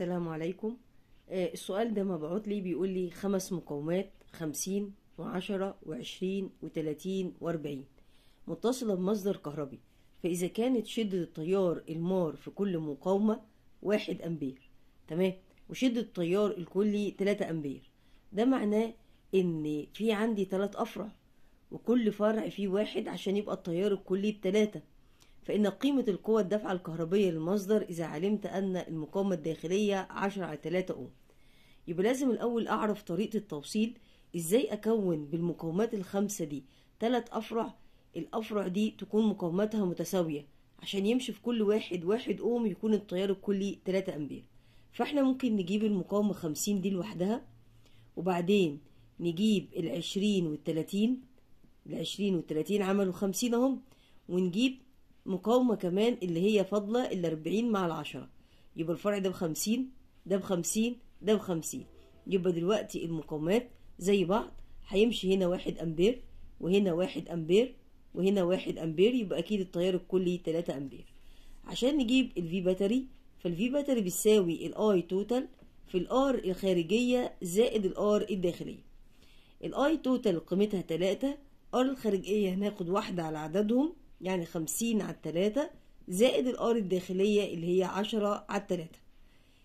السلام عليكم آه، السؤال ده مبعوت لي بيقول لي خمس مقاومات خمسين وعشرة وعشرين وتلاتين واربعين متصلة بمصدر كهربي فإذا كانت شدة التيار المار في كل مقاومة واحد أمبير تمام وشدة التيار الكلي تلاتة أمبير ده معناه إن في عندي تلات أفرع وكل فرع فيه واحد عشان يبقى التيار الكلي بتلاتة فإن قيمة القوة الدافعة الكهربية للمصدر إذا علمت أن المقاومة الداخلية عشرة على تلاتة أوم يبقى لازم الأول أعرف طريقة التوصيل إزاي أكون بالمقاومات الخمسة دي تلات أفرع الأفرع دي تكون مقاوماتها متساوية عشان يمشي في كل واحد واحد أوم يكون التيار الكلي تلاتة أمبير فإحنا ممكن نجيب المقاومة خمسين دي لوحدها وبعدين نجيب العشرين والتلاتين العشرين والتلاتين عملوا خمسين أهم ونجيب مقاومة كمان اللي هي فاضلة الأربعين مع العشرة يبقى الفرع ده بخمسين ده بخمسين ده بخمسين يبقى دلوقتي المقاومات زي بعض هيمشي هنا واحد أمبير وهنا واحد أمبير وهنا واحد أمبير يبقى أكيد التيار الكلي تلاتة أمبير عشان نجيب الفي باتري فالفي باتري بتساوي الاي توتال في الار الخارجية زائد الار الداخلية الاي توتال قيمتها تلاتة R الخارجية هناخد واحدة على عددهم يعني خمسين على التلاتة زائد الار الداخلية اللي هي عشرة على التلاتة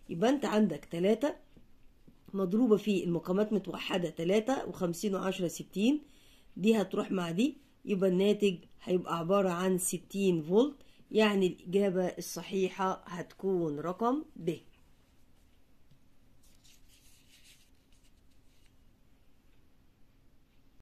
يبقى انت عندك تلاتة مضروبة في المقامات متوحدة تلاتة وخمسين وعشرة ستين دي هتروح مع دي يبقى الناتج هيبقى عبارة عن ستين فولت يعني الإجابة الصحيحة هتكون رقم ب